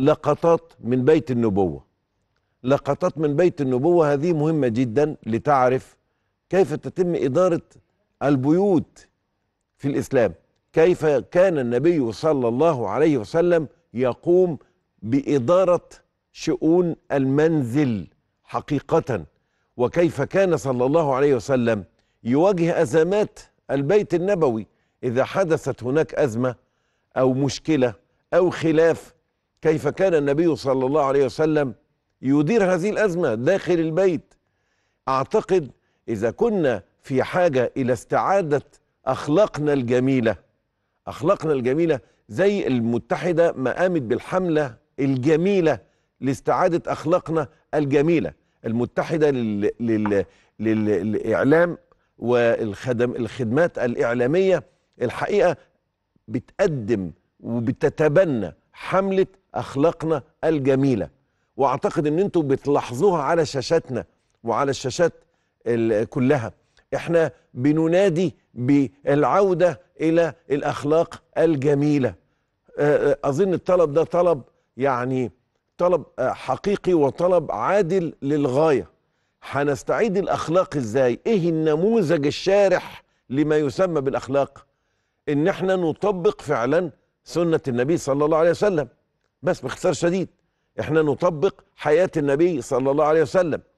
لقطات من بيت النبوة لقطات من بيت النبوة هذه مهمة جدا لتعرف كيف تتم إدارة البيوت في الإسلام كيف كان النبي صلى الله عليه وسلم يقوم بإدارة شؤون المنزل حقيقة وكيف كان صلى الله عليه وسلم يواجه أزمات البيت النبوي إذا حدثت هناك أزمة أو مشكلة أو خلاف كيف كان النبي صلى الله عليه وسلم يدير هذه الأزمة داخل البيت أعتقد إذا كنا في حاجة إلى استعادة أخلاقنا الجميلة أخلاقنا الجميلة زي المتحدة ما قامت بالحملة الجميلة لاستعادة أخلاقنا الجميلة المتحدة لل... لل... للإعلام والخدمات الإعلامية الحقيقة بتقدم وبتتبنى حمله اخلاقنا الجميله واعتقد ان انتم بتلاحظوها على شاشاتنا وعلى الشاشات كلها احنا بننادي بالعوده الى الاخلاق الجميله اظن الطلب ده طلب يعني طلب حقيقي وطلب عادل للغايه هنستعيد الاخلاق ازاي ايه النموذج الشارح لما يسمى بالاخلاق ان احنا نطبق فعلا سنة النبي صلى الله عليه وسلم بس باختصار شديد احنا نطبق حياة النبي صلى الله عليه وسلم